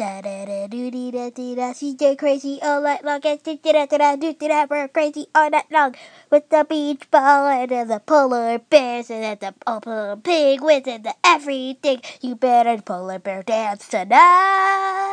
Da da da do dee da dee da. She get crazy all night long. And do da da da do da. We're crazy all night long. With the beach ball and the polar bears and the polar penguins and the everything. You better polar bear dance tonight.